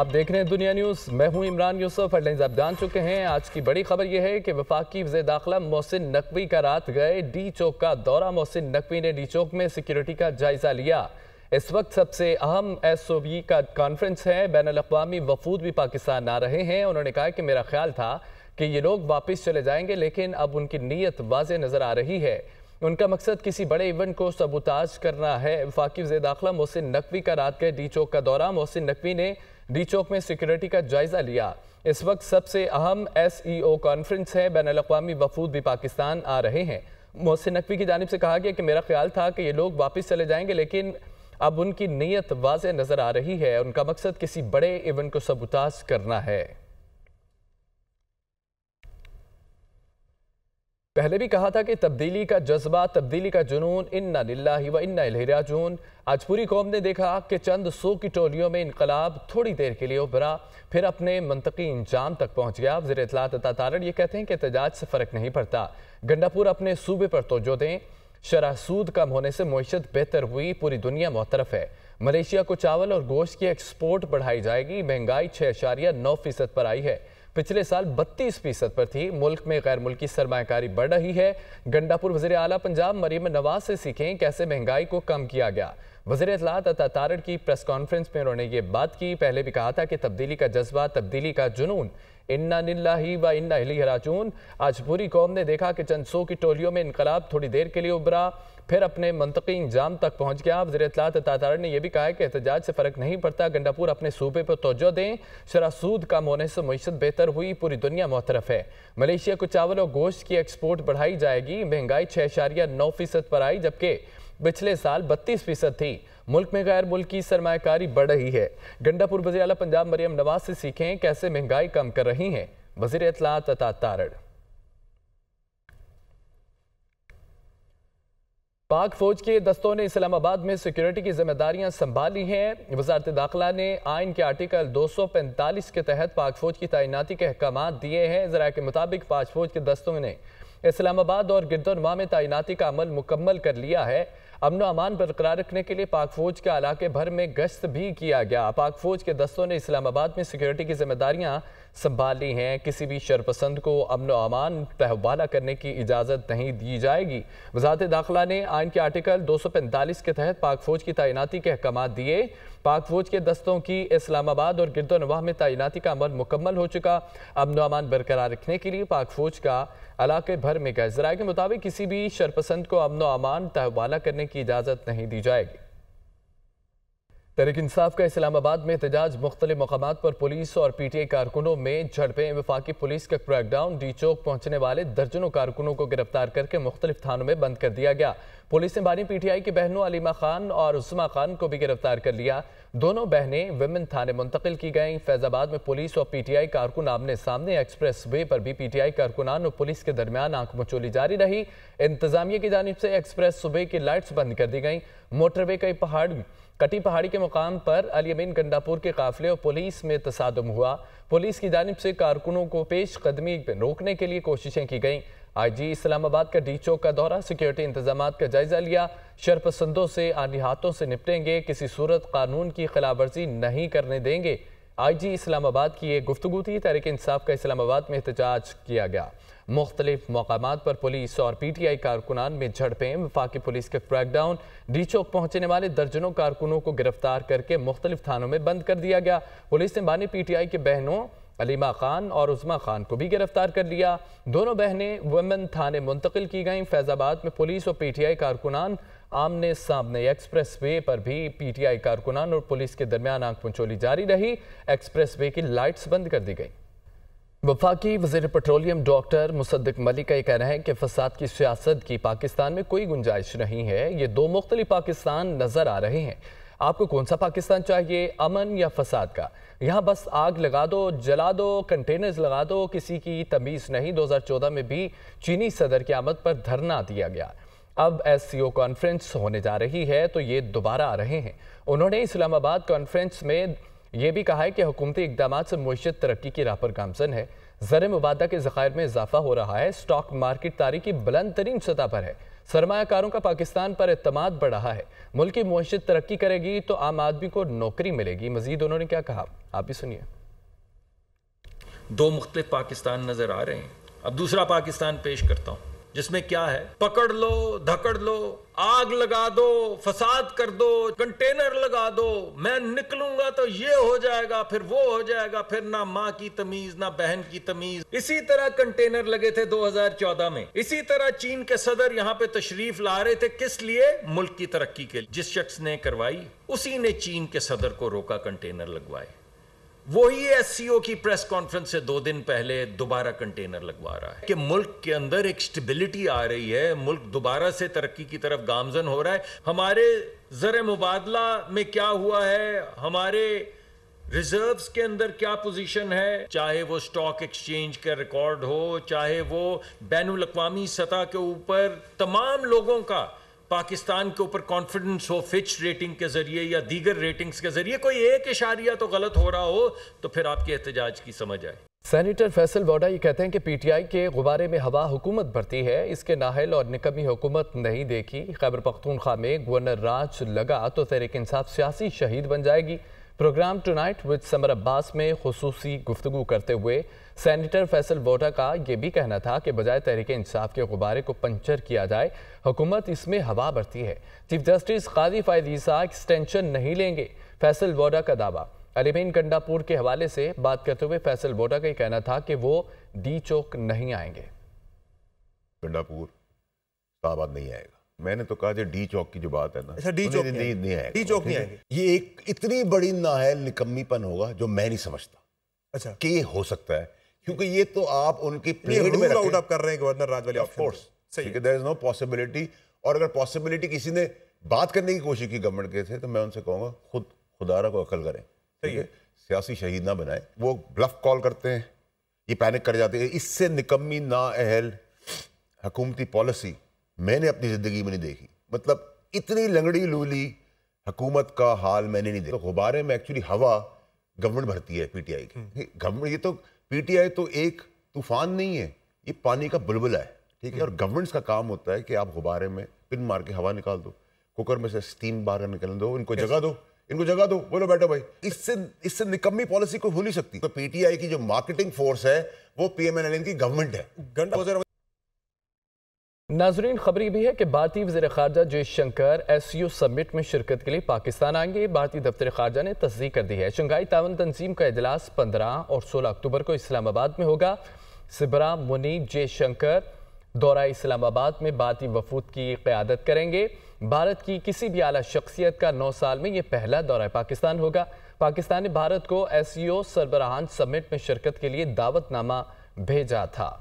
आप देख रहे हैं दुनिया न्यूज़ मैं हूं इमरान यूसुफ हेडलाइंस आप जान चुके हैं आज की बड़ी खबर यह है कि वफाकी वजे दाखिला मोहसिन नकवी का रात गए डी चौक का दौरा मोहसिन नकवी ने डी चौक में सिक्योरिटी का जायजा लिया इस वक्त सबसे अहम एस ओ बी का कॉन्फ्रेंस है बैन अवी वफूद भी पाकिस्तान आ रहे हैं उन्होंने कहा कि मेरा ख्याल था कि ये लोग वापस चले जाएंगे लेकिन अब उनकी नीयत वाज नज़र आ रही है उनका मकसद किसी बड़े इवेंट को सबूताज करना है वफाकी वजे दाखिला मोहसिन नकवी का रात गए डी चौक का दौरा मोहसिन नकवी ने डी चौक में सिक्योरिटी का जायजा लिया इस वक्त सबसे अहम एस ई ओ कॉन्फ्रेंस है बैन अवी वफूद भी पाकिस्तान आ रहे हैं मोहसिन नकवी की जानब से कहा गया कि मेरा ख्याल था कि ये लोग वापस चले जाएंगे लेकिन अब उनकी नीयत वाज नज़र आ रही है उनका मकसद किसी बड़े इवेंट को सबुताज करना है पहले भी कहा था कि तब्दीली का जज्बा तब्दीली का जुनून इन्ना लिल्ला व इन्ना राजून आज पूरी कौम ने देखा कि चंद सौ की टोलियों में इनकलाब थोड़ी देर के लिए उभरा फिर अपने मनतकी इंजाम तक पहुँच गया वजी अतलात तारण ये कहते हैं कि एहतजाज से फ़र्क नहीं पड़ता गंडापुर अपने सूबे पर तोजो दें शरह सूद कम होने से मीशत बेहतर हुई पूरी दुनिया मोतरफ है मलेशिया को चावल और गोश्त की एक्सपोर्ट बढ़ाई जाएगी महंगाई छः अशारिया नौ फीसद पर आई है पिछले साल बत्तीस फीसद पर थी मुल्क में गैर मुल्की सरमाकारी बढ़ रही है गंडापुर वजी अला पंजाब मरीम नवाज से सीखें कैसे महंगाई को कम किया गया वजीर अतलात अता तारड़ की प्रेस कॉन्फ्रेंस में उन्होंने ये बात की पहले भी कहा था कि तब्दीली का जज्बा तब्दीली का जुनून इन्ना निल्लाही व इन्ना हिली हराजून आज पूरी कौम ने देखा कि चंद सौ की टोलियों में इनकलाब थोड़ी देर के लिए उभरा फिर अपने मनतकी इंजाम तक पहुँच गया वजी अतलात तातारण ने यह भी कहा कि एहतजाज से फ़र्क नहीं पड़ता गंडापुर अपने सूबे पर तोजो दें शरा सूद कम होने से मीशत बेहतर हुई पूरी दुनिया मोहतरफ है मलेशिया को चावल और गोश्त की एक्सपोर्ट बढ़ाई जाएगी महंगाई छः इशारिया नौ फीसद पर आई जबकि पिछले साल बत्तीस फीसद थी मुल्क में गैर मुल्की सरमाकारी बढ़ रही है गंडापुर वजी पंजाब मरियम नवाज से सीखें कैसे महंगाई कम कर रही हैं वजीर इतलात अता तारड़ पाक फौज के दस्तों ने इस्लामाबाद में सिक्योरिटी की जिम्मेदारियां संभाली हैं वजारत दाखिला ने आइन के आर्टिकल 245 के तहत पाक फौज की तैनाती के अहकाम दिए हैं जरा के मुताबिक पाक फौज के दस्तों ने इस्लामाबाद और गिरदोनमा में तैनाती का अमल मुकम्मल कर लिया है अमन अमान बरकरार रखने के लिए पाक फौज के इलाके भर में गश्त भी किया गया पाक फौज के दस्तों ने इस्लामाबाद में सिक्योरिटी की जिम्मेदारियाँ संभाल ली हैं किसी भी शरपसंद को अमन अमान तहवाला करने की इजाज़त नहीं दी जाएगी वजारत दाखिला ने आयन के आर्टिकल दो सौ पैंतालीस के तहत पाक फौज की तैनाती के अहकाम दिए पाक फौज के दस्तों की इस्लामाबाद और गिरदोनवा में तैनाती का अमल मुकम्मल हो चुका अमन अमान बरकरार रखने के लिए पाक फौज का इलाके भर में गए जरा के मुताबिक किसी भी शरपसंद को अमन अमान तहवाला करने की इजाज़त नहीं दी जाएगी तहरीक इंसाफ का इस्लामाबाद में एहतजाज मुख्तलि मकाम पर पुलिस और पी टी आई कारकुनों में झड़पें वफाकी पुलिस का क्रैकडाउन डी चौक पहुंचने वाले दर्जनों कारकुनों को गिरफ्तार करके मुख्तलिफ थानों में बंद कर दिया गया पुलिस ने बानी पी टी आई की बहनों अलीमा खान और उस्मा खान को भी गिरफ्तार कर लिया दोनों बहनें वमेन थाने मुंतकिल की गईं फैजाबाद में पुलिस और पी टी आई कारकुन आमने सामने एक्सप्रेस वे पर भी पी टी आई कारकुनान और पुलिस के दरमियान आंख मचोली जारी रही इंतजामिया की जानब से एक्सप्रेस वे की लाइट्स बंद कर दी गई मोटरवे कई पहाड़ कटी पहाड़ी के मुकाम पर अलियमीन गंडापुर के काफिले और पुलिस में तसादम हुआ पुलिस की जानब से कारकुनों को पेश कदमी रोकने के लिए कोशिशें की गईं आई जी इस्लामाबाद का डी चौक का दौरा सिक्योरिटी इंतजाम का जायजा लिया शरपसंदों से आनी हाथों से निपटेंगे किसी सूरत कानून की खिलाफवर्जी नहीं करने देंगे आई जी इस्लामाबाद की एक गुफ्तु थी तहरीक इंसाफ का इस्लामाबाद में एहतजाज किया गया मुख्तलिफ मकाम पर पुलिस और पी टी आई कारकुनान में झड़पें वफाकी पुलिस का क्रैकडाउन डी चौक पहुंचने वाले दर्जनों कारकुनों को गिरफ्तार करके मुख्तलिफ थानों में बंद कर दिया गया पुलिस ने बानी पी टी आई के बहनों अलीमा खान और उज़मा खान को भी गिरफ्तार कर लिया दोनों बहनें वुमेन थाने मुंतकिल की गईं फैज़ाबाद में पुलिस और पीटीआई कारकुनान आमने सामने एक्सप्रेस वे पर भी पीटीआई कारकुनान और पुलिस के दरमियान आंख पंचोली जारी रही एक्सप्रेस वे की लाइट्स बंद कर दी गई वफाकी वजीर पेट्रोलियम डॉक्टर मुसद्दक मलिक का यह कहना है कि फसाद की सियासत की पाकिस्तान में कोई गुंजाइश नहीं है ये दो मुख्तलि पाकिस्तान नज़र आ रहे हैं आपको कौन सा पाकिस्तान चाहिए अमन या फसाद का यहाँ बस आग लगा दो जला दो कंटेनर्स लगा दो किसी की तमीज़ नहीं 2014 में भी चीनी सदर की आमद पर धरना दिया गया अब एस सी ओ कॉन्फ्रेंस होने जा रही है तो ये दोबारा आ रहे हैं उन्होंने इस्लामाबाद कॉन्फ्रेंस में ये भी कहा है कि हुकूमती इकदाम से मीशत तरक्की की राह पर गामजन है जर मुबादा के ज़खायर में इजाफा हो रहा है स्टॉक मार्केट तारीखी बुलंद तरीन सतह पर है सरमाकारों का पाकिस्तान पर अतमाद रहा है मुल्क की मीशत तरक्की करेगी तो आम आदमी को नौकरी मिलेगी मजीद उन्होंने क्या कहा आप भी सुनिए दो मुख्तलिफ पाकिस्तान नज़र आ रहे हैं अब दूसरा पाकिस्तान पेश करता हूँ जिसमें क्या है पकड़ लो धकड़ लो आग लगा दो फसाद कर दो कंटेनर लगा दो मैं निकलूंगा तो ये हो जाएगा फिर वो हो जाएगा फिर ना माँ की तमीज ना बहन की तमीज इसी तरह कंटेनर लगे थे 2014 में इसी तरह चीन के सदर यहाँ पे तशरीफ ला रहे थे किस लिए मुल्क की तरक्की के लिए जिस शख्स ने करवाई उसी ने चीन के सदर को रोका कंटेनर लगवाए वही एस की प्रेस कॉन्फ्रेंस से दो दिन पहले दोबारा कंटेनर लगवा रहा है कि मुल्क के अंदर एक स्टेबिलिटी आ रही है मुल्क दोबारा से तरक्की की तरफ गामजन हो रहा है हमारे ज़र मुबादला में क्या हुआ है हमारे रिजर्व्स के अंदर क्या पोजीशन है चाहे वो स्टॉक एक्सचेंज का रिकॉर्ड हो चाहे वो बैन अवी सतह के ऊपर तमाम लोगों का पाकिस्तान के ऊपर कॉन्फिडेंस हो फिच रेटिंग के ज़रिए या दीगर रेटिंग्स के ज़रिए कोई एक इशारिया तो गलत हो रहा हो तो फिर आपके एहतजाज की समझ आए सैनिटर फैसल बोडा ये कहते हैं कि पीटीआई के गुबारे में हवा हुकूमत भरती है इसके नाहल और निकमी हुकूमत नहीं देखी खैबर पख्तूनख्वा में गवर्नर राज लगा तो तहरीक इंसाफ सियासी शहीद बन जाएगी program tonight with Samar Abbas में खसूसी गुफ्तु करते हुए सैनिटर फैसल वोटा का ये भी कहना था कि बजाय तहरीक इंसाफ के गुब्बारे को पंचर किया जाए हुकूमत इसमें हवा बरती है चीफ जस्टिस खादी फायदीसा एक्सटेंशन नहीं लेंगे फैसल वोडा का दावा अलीबीन कंडापुर के हवाले से बात करते हुए फैसल वोडा का कहना था कि वो डी चौक नहीं आएंगे नहीं आएगा मैंने तो कहा डी चौक की जो बात है ना अच्छा डी तो चौक नहीं नहीं है डी चौक नहीं आएंगे ये एक इतनी बड़ी नाहल निकम्मीपन होगा जो मैं नहीं समझता अच्छा कि ये हो सकता है क्योंकि ये तो आप उनकी प्लेट में आउट आप कर रहे हैं गवर्नर राज वाले ऑफ कोर्स सही है देयर इज नो पॉसिबिलिटी और अगर पॉसिबिलिटी किसी ने बात करने की कोशिश की गवर्नमेंट के से तो मैं उनसे कहूंगा खुद खुदारा को अकल करें ठीक है सियासी शहीद ना बनाए वो ब्लफ कॉल करते हैं ये पैनिक कर जाते हैं इससे निकम्मी ना अहल हकूमती पॉलिसी मैंने अपनी ज़िंदगी में नहीं देखी मतलब इतनी लंगड़ी लूली हुकूमत का हाल मैंने नहीं देखा तो गुब्बारे में एक्चुअली हवा गवर्नमेंट भरती है पीटीआई की हम्म। गवर्नमेंट ये तो पीटीआई तो एक तूफान नहीं है ये पानी का बुलबुला है ठीक है हम्म। और गवर्नमेंट्स का काम होता है कि आप गुब्बारे में पिन मार के हवा निकाल दो कुकर में से स्टीम बाहर निकल दो इनको जगह दो इनको जगह दो बोलो बैठो भाई इससे इससे निकम्मी पॉलिसी को भूल ही सकती तो पीटीआई की जो मार्केटिंग फोर्स है वो पीएमएनएलएन की गवर्नमेंट है नाजरीन खबरी भी है कि भारतीय वजे खारजा Jaishankar S C O summit में शिरकत के लिए पाकिस्तान आएंगे भारतीय दफ्तर खारजा ने तस्दीक कर दी है शंघाई तावन तंजीम का अजलास पंद्रह और सोलह अक्टूबर को इस्लामाबाद में होगा सिबरा मुनीब जयशंकर दौरा इस्लामाबाद में भारतीय वफूद की क्यादत करेंगे भारत की किसी भी अली शख्सियत का नौ साल में यह पहला दौरा पाकिस्तान होगा पाकिस्तान ने भारत को एस सी ओ सरबराहान समिट में शिरकत के लिए दावतनामा भेजा था